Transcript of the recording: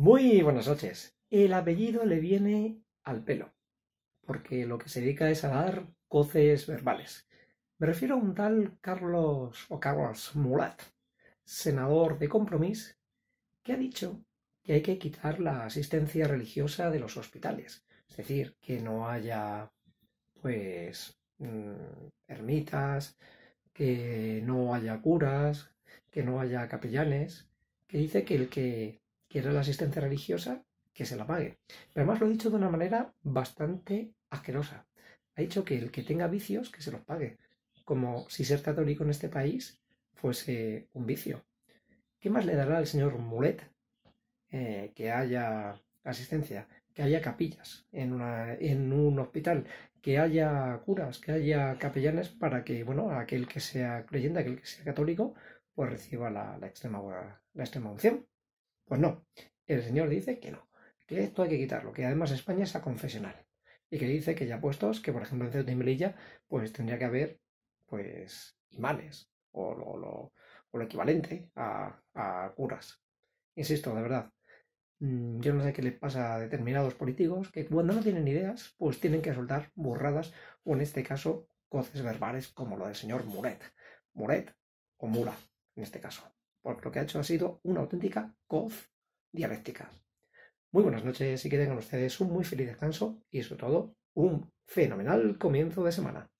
Muy buenas noches. El apellido le viene al pelo, porque lo que se dedica es a dar coces verbales. Me refiero a un tal Carlos o Carlos Mulat, senador de Compromís, que ha dicho que hay que quitar la asistencia religiosa de los hospitales, es decir, que no haya pues mm, ermitas, que no haya curas, que no haya capellanes, que dice que el que quiere la asistencia religiosa, que se la pague. Pero además lo ha dicho de una manera bastante asquerosa. Ha dicho que el que tenga vicios, que se los pague. Como si ser católico en este país fuese un vicio. ¿Qué más le dará al señor Mulet eh, que haya asistencia, que haya capillas en, un hospital, que haya curas, que haya capellanes para que, bueno, aquel que sea creyente, aquel que sea católico, pues reciba la, la extrema, la extrema unción. Pues no, el Señor dice que no, que esto hay que quitarlo, que además España es a confesional y que dice que ya puestos, que por ejemplo en Ceuta y Melilla, pues tendría que haber pues imanes o lo, equivalente a, a curas. Insisto, de verdad, mm, yo no sé qué le pasa a determinados políticos que cuando no tienen ideas, pues tienen que soltar burradas o en este caso coces verbales como lo del señor Muret. Muret o Mula, en este caso porque lo que ha hecho ha sido una auténtica cof dialéctica. Muy buenas noches y que tengan ustedes un muy feliz descanso y sobre todo un fenomenal comienzo de semana.